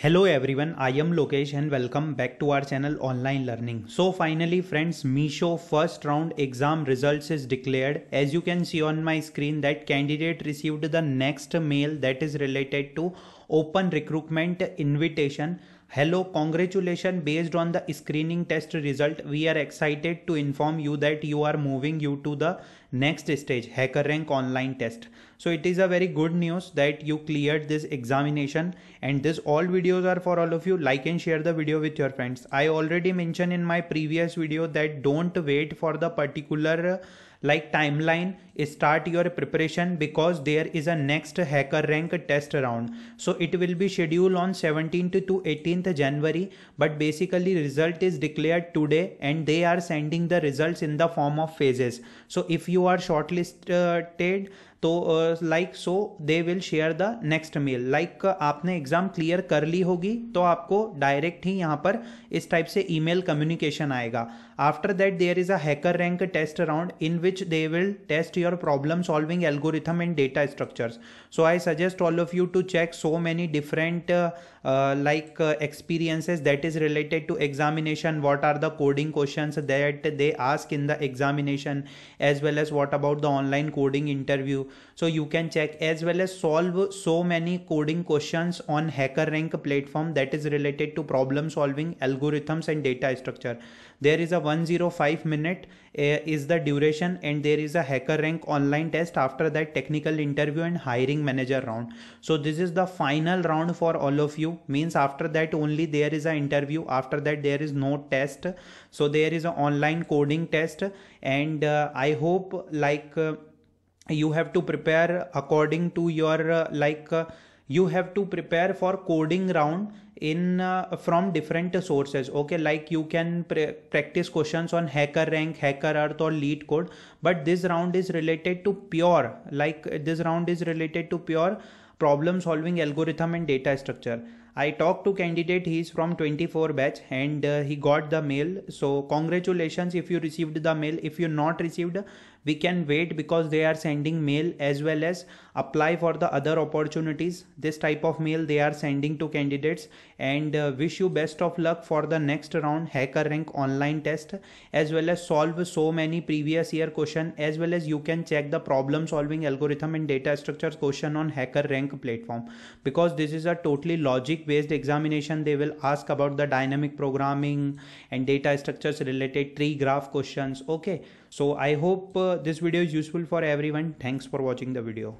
Hello everyone, I am Lokesh and welcome back to our channel Online Learning. So finally friends, Misho first round exam results is declared. As you can see on my screen that candidate received the next mail that is related to open recruitment invitation Hello, congratulations. Based on the screening test result, we are excited to inform you that you are moving you to the next stage, HackerRank online test. So it is a very good news that you cleared this examination and this all videos are for all of you. Like and share the video with your friends. I already mentioned in my previous video that don't wait for the particular like timeline start your preparation because there is a next hacker rank test round so it will be scheduled on 17th to 18th january but basically result is declared today and they are sending the results in the form of phases so if you are shortlisted तो like so they will share the next mail like आपने exam clear कर ली होगी तो आपको direct ही यहाँ पर इस टाइप से ईमेल कम्युनिकेशन आएगा after that there is a HackerRank test round in which they will test your problem solving algorithm and data structures so I suggest all of you to check so many different like experiences that is related to examination what are the coding question that they ask in the examination as well as what about the online coding interview so you can check as well as solve so many coding questions on hackerrank platform that is related to problem solving algorithms and data structure there is a 105 minute uh, is the duration and there is a hackerrank online test after that technical interview and hiring manager round so this is the final round for all of you means after that only there is an interview after that there is no test so there is an online coding test and uh, i hope like uh, you have to prepare according to your uh, like uh, you have to prepare for coding round in uh, from different sources okay like you can practice questions on hacker rank hacker earth or lead code but this round is related to pure like this round is related to pure problem solving algorithm and data structure I talked to candidate. He is from 24 batch and uh, he got the mail. So congratulations if you received the mail. If you not received, we can wait because they are sending mail as well as apply for the other opportunities. This type of mail they are sending to candidates and uh, wish you best of luck for the next round hacker rank online test as well as solve so many previous year question as well as you can check the problem solving algorithm and data structures question on hacker rank platform because this is a totally logic based examination they will ask about the dynamic programming and data structures related tree graph questions okay so i hope uh, this video is useful for everyone thanks for watching the video